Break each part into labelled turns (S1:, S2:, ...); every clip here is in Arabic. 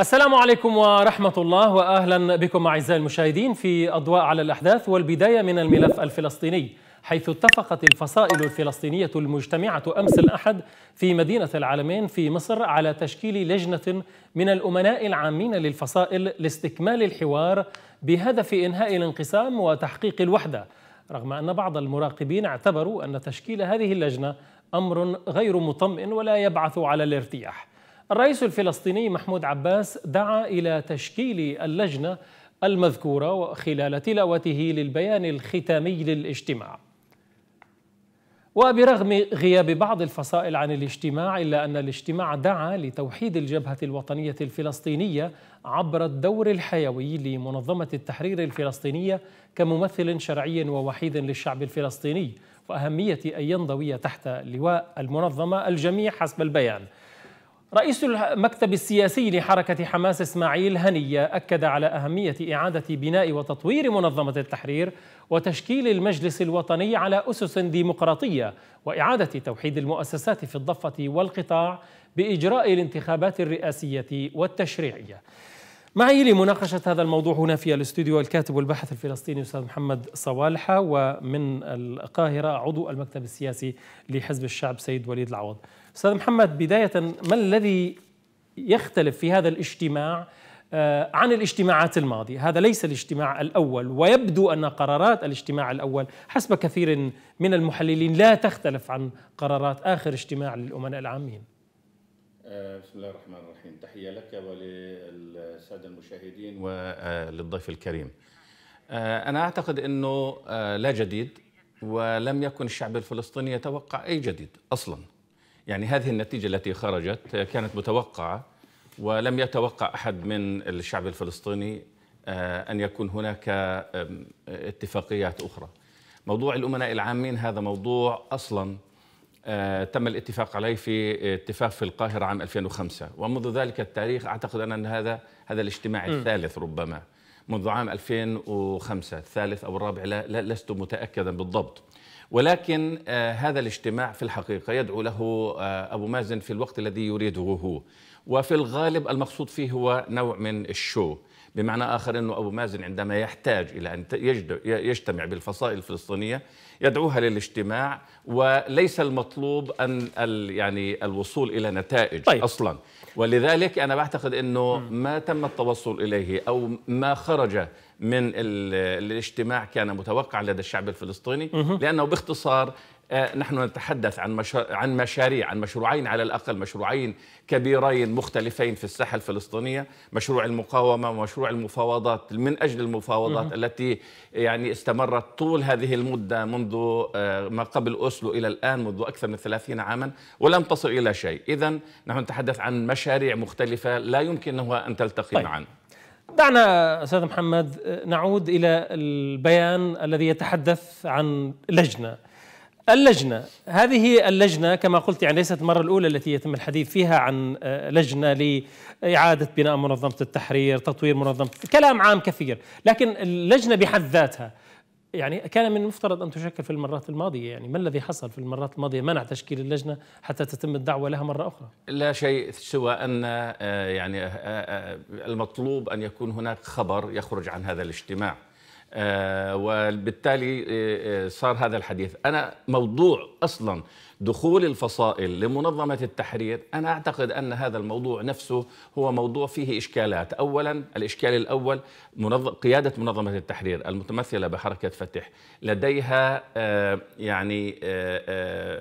S1: السلام عليكم ورحمة الله وأهلا بكم أعزائي المشاهدين في أضواء على الأحداث والبداية من الملف الفلسطيني حيث اتفقت الفصائل الفلسطينية المجتمعة أمس الأحد في مدينة العالمين في مصر على تشكيل لجنة من الأمناء العامين للفصائل لاستكمال الحوار بهدف إنهاء الانقسام وتحقيق الوحدة رغم أن بعض المراقبين اعتبروا أن تشكيل هذه اللجنة أمر غير مطمئن ولا يبعث على الارتياح الرئيس الفلسطيني محمود عباس دعا إلى تشكيل اللجنة المذكورة خلال تلاوته للبيان الختامي للاجتماع وبرغم غياب بعض الفصائل عن الاجتماع إلا أن الاجتماع دعا لتوحيد الجبهة الوطنية الفلسطينية عبر الدور الحيوي لمنظمة التحرير الفلسطينية كممثل شرعي ووحيد للشعب الفلسطيني وأهمية أن ينضوي تحت لواء المنظمة الجميع حسب البيان رئيس المكتب السياسي لحركة حماس إسماعيل هنية أكد على أهمية إعادة بناء وتطوير منظمة التحرير وتشكيل المجلس الوطني على أسس ديمقراطية وإعادة توحيد المؤسسات في الضفة والقطاع بإجراء الانتخابات الرئاسية والتشريعية معي لمناقشة هذا الموضوع هنا في الاستوديو الكاتب والباحث الفلسطيني أستاذ محمد صوالحة ومن القاهرة عضو المكتب السياسي لحزب الشعب سيد وليد العوض استاذ محمد بدايه ما الذي يختلف في هذا الاجتماع آه، عن الاجتماعات الماضية هذا ليس الاجتماع الأول ويبدو أن قرارات الاجتماع الأول حسب كثير من المحللين لا تختلف عن قرارات آخر اجتماع للأمناء العامين
S2: آه، بسم الله الرحمن الرحيم تحية لك وللسادة المشاهدين وللضيف الكريم آه، أنا أعتقد أنه لا جديد ولم يكن الشعب الفلسطيني يتوقع أي جديد أصلاً يعني هذه النتيجة التي خرجت كانت متوقعة ولم يتوقع أحد من الشعب الفلسطيني آه، أن يكون هناك اتفاقيات أخرى موضوع الأمناء العامين هذا موضوع أصلا آه، تم الاتفاق عليه في اتفاق في القاهرة عام 2005 ومنذ ذلك التاريخ أعتقد أن هذا هذا الاجتماع الثالث ربما منذ عام 2005 الثالث أو الرابع لا لست متأكدا بالضبط ولكن آه، هذا الاجتماع في الحقيقة يدعو له آه، أبو مازن في الوقت الذي يريده هو وفي الغالب المقصود فيه هو نوع من الشو بمعنى آخر أنه أبو مازن عندما يحتاج إلى أن يجتمع بالفصائل الفلسطينية يدعوها للاجتماع وليس المطلوب أن ال يعني الوصول إلى نتائج طيب. أصلا ولذلك أنا بعتقد أنه ما تم التوصل إليه أو ما خرج من الاجتماع كان متوقع لدى الشعب الفلسطيني لأنه باختصار آه، نحن نتحدث عن مشا... عن مشاريع عن مشروعين على الاقل مشروعين كبيرين مختلفين في الساحه الفلسطينيه مشروع المقاومه ومشروع المفاوضات من اجل المفاوضات التي يعني استمرت طول هذه المده منذ آه، ما قبل اوسلو الى الان منذ اكثر من 30 عاما ولم تصل الى شيء اذا نحن نتحدث عن مشاريع مختلفه لا يمكنها ان تلتقي طيب. معا
S1: دعنا استاذ محمد آه، نعود الى البيان الذي يتحدث عن لجنه اللجنة هذه اللجنة كما قلت يعني ليست المرة الأولى التي يتم الحديث فيها عن آه، لجنة لإعادة بناء منظمة التحرير تطوير منظمة كلام عام كثير لكن اللجنة بحد ذاتها يعني كان من المفترض ان تشكل في المرات الماضيه، يعني ما الذي حصل في المرات الماضيه منع تشكيل اللجنه حتى تتم الدعوه لها مره اخرى؟
S2: لا شيء سوى ان آه، يعني آه، المطلوب ان يكون هناك خبر يخرج عن هذا الاجتماع. آه، وبالتالي آه، آه، صار هذا الحديث أنا موضوع أصلاً دخول الفصائل لمنظمة التحرير أنا أعتقد أن هذا الموضوع نفسه هو موضوع فيه إشكالات أولا الإشكال الأول منظم قيادة منظمة التحرير المتمثلة بحركة فتح لديها آه، يعني آه،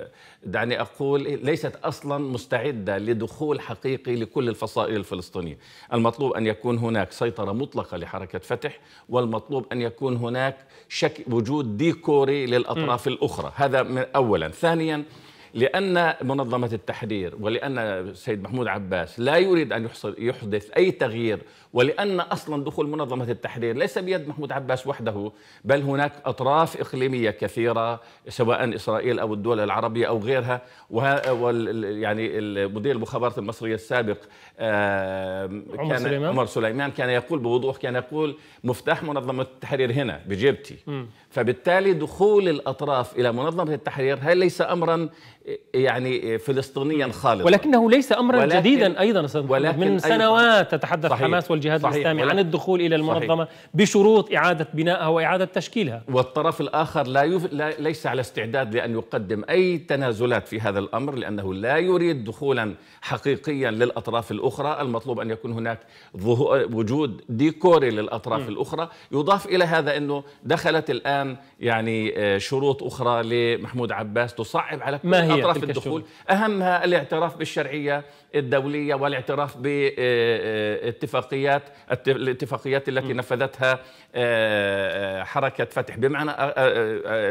S2: آه، دعني أقول ليست أصلا مستعدة لدخول حقيقي لكل الفصائل الفلسطينية المطلوب أن يكون هناك سيطرة مطلقة لحركة فتح والمطلوب أن يكون هناك شك وجود ديكوري للأطراف الأخرى هذا من أولا ثانيا لأن منظمة التحرير ولأن السيد محمود عباس لا يريد أن يحدث أي تغيير ولأن أصلا دخول منظمة التحرير ليس بيد محمود عباس وحده بل هناك أطراف إقليمية كثيرة سواء إسرائيل أو الدول العربية أو غيرها يعني مدير المخابرات المصرية السابق عمر كان سليمان. عمر سليمان كان يقول بوضوح كان يقول مفتاح منظمة التحرير هنا بجيبتي فبالتالي دخول الأطراف إلى منظمة التحرير هل ليس أمرا
S1: يعني فلسطينيا خالصا ولكنه ليس امرا ولكن جديدا ايضا ولكن من سنوات تتحدث صحيح حماس والجهاد صحيح الاسلامي عن الدخول الى المنظمه صحيح بشروط اعاده بنائها واعاده تشكيلها والطرف الاخر لا, يف... لا ليس على استعداد لان يقدم اي
S2: تنازلات في هذا الامر لانه لا يريد دخولا حقيقيا للاطراف الاخرى المطلوب ان يكون هناك ظهو... وجود ديكوري للاطراف م. الاخرى يضاف الى هذا انه دخلت الان يعني آه، شروط اخرى لمحمود عباس تصعب على كل ما هي أطراف الدخول أهمها الاعتراف بالشرعية الدولية والاعتراف باتفاقيات الاتفاقيات التي م. نفذتها آه، آه، حركة فتح بمعنى آه،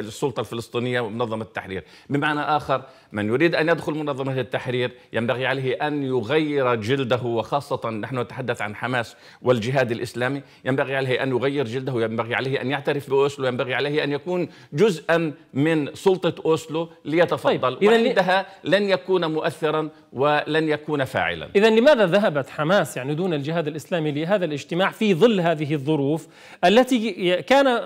S2: السلطة الفلسطينية ومنظمة التحرير بمعنى آخر من يريد أن يدخل منظمة التحرير ينبغي عليه أن يغير جلده وخاصة نحن نتحدث عن حماس والجهاد الإسلامي ينبغي عليه أن يغير جلده ينبغي عليه أن يعترف بأوسلو ينبغي عليه أن يكون جزءا من سلطة أوسلو ليتفضل
S1: طيب. عندها لن يكون مؤثرا ولن يكون فاعلا إذا لماذا ذهبت حماس يعني دون الجهاد الإسلامي لهذا الاجتماع في ظل هذه الظروف التي كان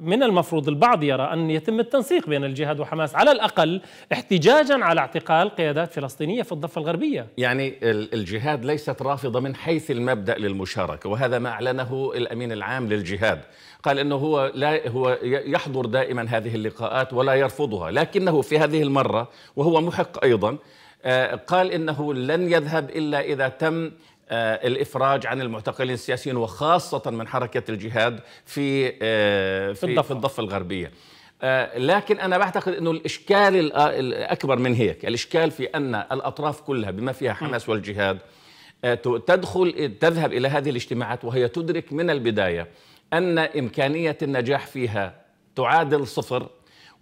S1: من المفروض البعض يرى أن يتم التنسيق بين الجهاد وحماس على الأقل احتجاجا على اعتقال قيادات فلسطينية في الضفة الغربية يعني الجهاد ليست رافضة
S2: من حيث المبدأ للمشاركة وهذا ما أعلنه الأمين العام للجهاد قال انه هو لا هو يحضر دائما هذه اللقاءات ولا يرفضها لكنه في هذه المره وهو محق أيضا آه، قال إنه لن يذهب إلا إذا تم آه، الافراج عن المعتقلين السياسيين وخاصه من حركه الجهاد في آه، في الضفه, الضفة الغربيه لكن انا بعتقد انه الاشكال الاكبر من هيك الاشكال في ان الاطراف كلها بما فيها حماس والجهاد تدخل تذهب الى هذه الاجتماعات وهي تدرك من البدايه ان امكانيه النجاح فيها تعادل صفر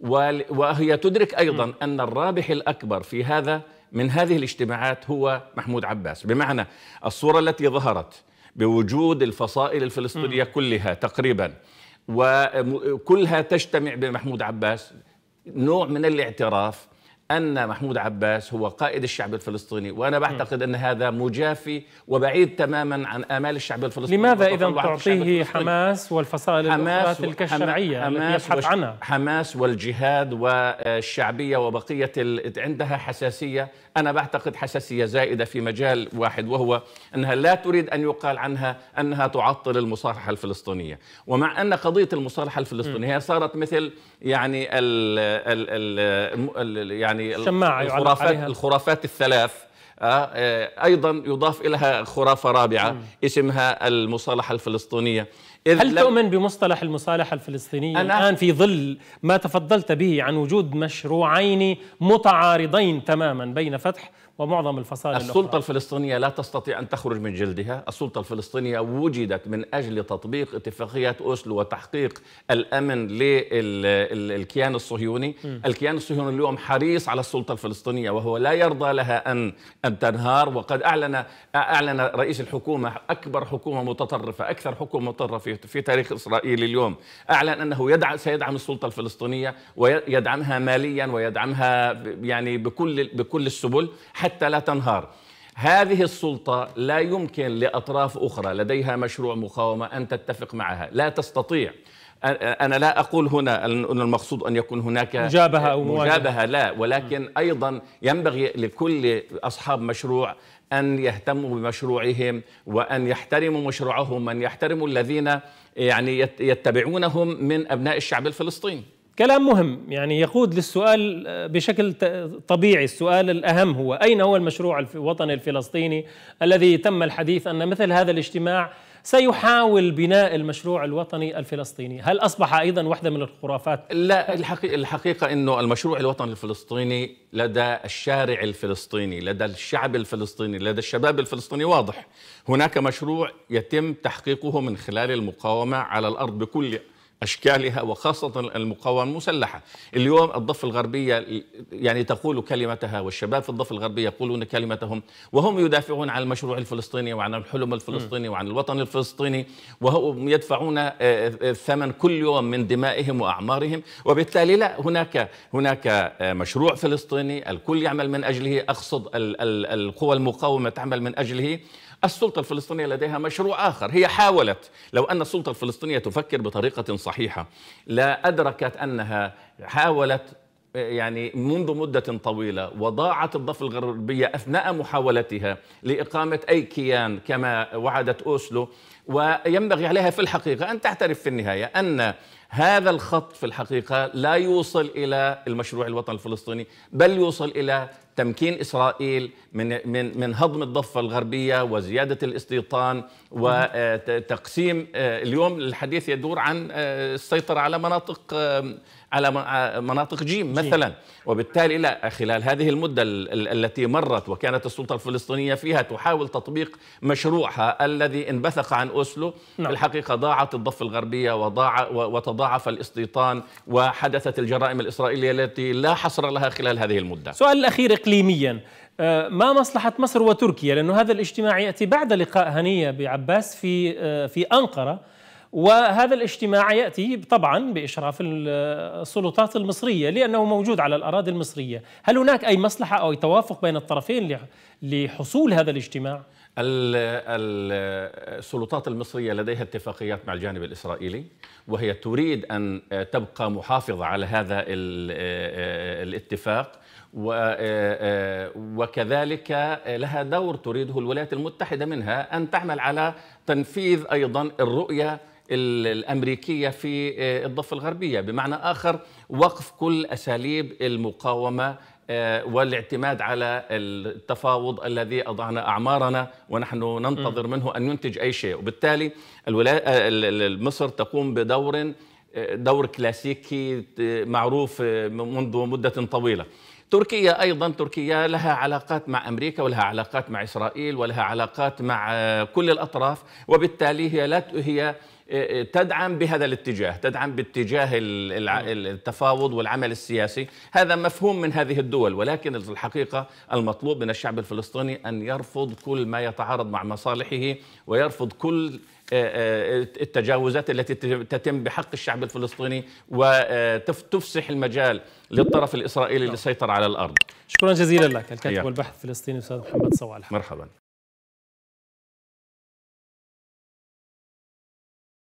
S2: وهي تدرك أيضا أن الرابح الأكبر في هذا من هذه الاجتماعات هو محمود عباس بمعنى الصورة التي ظهرت بوجود الفصائل الفلسطينية كلها تقريبا وكلها تجتمع بمحمود عباس نوع من الاعتراف أن محمود عباس هو قائد الشعب الفلسطيني وأنا بعتقد أن هذا مجافي وبعيد تماما عن آمال الشعب الفلسطيني لماذا إذا تعطيه
S1: حماس والفصائل حماس التي يبحث عنها
S2: حماس والجهاد والشعبية وبقية عندها حساسية أنا بعتقد حساسية زائدة في مجال واحد وهو أنها لا تريد أن يقال عنها أنها تعطل المصالحة الفلسطينية ومع أن قضية المصالحة الفلسطينية صارت مثل يعني ال ال ال يعني يعني الخرافات عليها. الخرافات الثلاث آه، آه، ايضا يضاف إليها خرافه رابعه اسمها المصالحه الفلسطينيه
S1: إذ هل تؤمن بمصطلح المصالحه الفلسطينيه أنا الان في ظل ما تفضلت به عن وجود مشروعين متعارضين تماما بين فتح ومعظم الفصائل السلطة الأخرى. الفلسطينية لا تستطيع أن تخرج من
S2: جلدها السلطة الفلسطينية وجدت من أجل تطبيق اتفاقيات أوسلو وتحقيق الأمن للكيان الصهيوني م. الكيان الصهيوني اليوم حريص على السلطة الفلسطينية وهو لا يرضى لها أن أن تنهار وقد أعلن أعلن رئيس الحكومة أكبر حكومة متطرفة أكثر حكومة متطرفة في تاريخ إسرائيل اليوم أعلن أنه يدعم سيدعم السلطة الفلسطينية ويدعمها ماليا ويدعمها يعني بكل بكل السبل حتى لا تنهار هذه السلطة لا يمكن لأطراف أخرى لديها مشروع مقاومة أن تتفق معها لا تستطيع أنا لا أقول هنا أن المقصود أن يكون هناك مجابهة أو مجابهة لا ولكن أيضا ينبغي لكل أصحاب مشروع أن يهتموا بمشروعهم وأن يحترموا مشروعهم وأن يحترموا الذين يعني يتبعونهم
S1: من أبناء الشعب الفلسطيني كلام مهم يعني يقود للسؤال آه، بشكل طبيعي السؤال الأهم هو أين هو المشروع الوطني الفلسطيني الذي تم الحديث أن مثل هذا الاجتماع سيحاول بناء المشروع الوطني الفلسطيني هل أصبح أيضا واحدة من الخرافات؟ لا الحقيقة, الحقيقة أنه المشروع الوطني الفلسطيني
S2: لدى الشارع الفلسطيني لدى الشعب الفلسطيني لدى الشباب الفلسطيني واضح هناك مشروع يتم تحقيقه من خلال المقاومة على الأرض بكل أشكالها وخاصة المقاومة المسلحة اليوم الضفة الغربية يعني تقول كلمتها والشباب في الضفة الغربية يقولون كلمتهم وهم يدافعون عن المشروع الفلسطيني وعن الحلم الفلسطيني وعن الوطن الفلسطيني وهم يدفعون الثمن آه، آه، كل يوم من دمائهم وأعمارهم وبالتالي لا هناك هناك آه، مشروع فلسطيني الكل يعمل من أجله أقصد القوى المقاومة تعمل من أجله السلطة الفلسطينية لديها مشروع آخر هي حاولت لو أن السلطة الفلسطينية تفكر بطريقة صحيحة لا أدركت أنها حاولت يعني منذ مدة طويلة وضاعت الضفة الغربية أثناء محاولتها لإقامة أي كيان كما وعدت أوسلو وينبغي عليها في الحقيقة أن تعترف في النهاية أن هذا الخط في الحقيقة لا يوصل إلى المشروع الوطني الفلسطيني بل يوصل إلى تمكين إسرائيل من, من, من هضم الضفة الغربية وزيادة الاستيطان وتقسيم اليوم الحديث يدور عن آه، السيطرة على مناطق آه، على آه، مناطق جيم مثلا وبالتالي لا خلال هذه المدة التي مرت وكانت السلطة الفلسطينية فيها تحاول تطبيق مشروعها الذي انبثق عن أوسلو نعم. الحقيقة ضاعت الضفة الغربية وضاع وتضاعف الاستيطان وحدثت الجرائم الإسرائيلية التي لا حصر لها خلال هذه المدة سؤال
S1: الأخير إقليميا آه، ما مصلحة مصر وتركيا لأنه هذا الاجتماع يأتي بعد لقاء هنية بعباس في آه، في أنقرة وهذا الاجتماع ياتي طبعا باشراف آه، السلطات المصريه لانه موجود على الاراضي المصريه، هل هناك اي مصلحه او اي توافق بين الطرفين لحصول هذا الاجتماع؟
S2: السلطات المصرية لديها اتفاقيات مع الجانب الإسرائيلي وهي تريد أن تبقى محافظة على هذا الاتفاق وكذلك لها دور تريده الولايات المتحدة منها أن تعمل على تنفيذ أيضا الرؤية الأمريكية في الضفة الغربية بمعنى آخر وقف كل أساليب المقاومة آه، والاعتماد على التفاوض الذي أضعنا أعمارنا ونحن ننتظر منه أن ينتج أي شيء وبالتالي آه، مصر تقوم بدور آه، دور كلاسيكي معروف منذ مدة طويلة تركيا أيضا تركيا لها علاقات مع أمريكا ولها علاقات مع إسرائيل ولها علاقات مع كل الأطراف وبالتالي هي لا هي إيه، إيه، تدعم بهذا الاتجاه تدعم باتجاه نعم. التفاوض والعمل السياسي هذا مفهوم من هذه الدول ولكن الحقيقة المطلوب من الشعب الفلسطيني أن يرفض كل ما يتعارض مع مصالحه ويرفض كل إيه، التجاوزات التي تتم بحق الشعب الفلسطيني وتفسح المجال للطرف الإسرائيلي للسيطرة نعم. على الأرض شكرا جزيلا لك الكاتب
S1: والبحث الفلسطيني أستاذ محمد صوالح
S2: مرحبا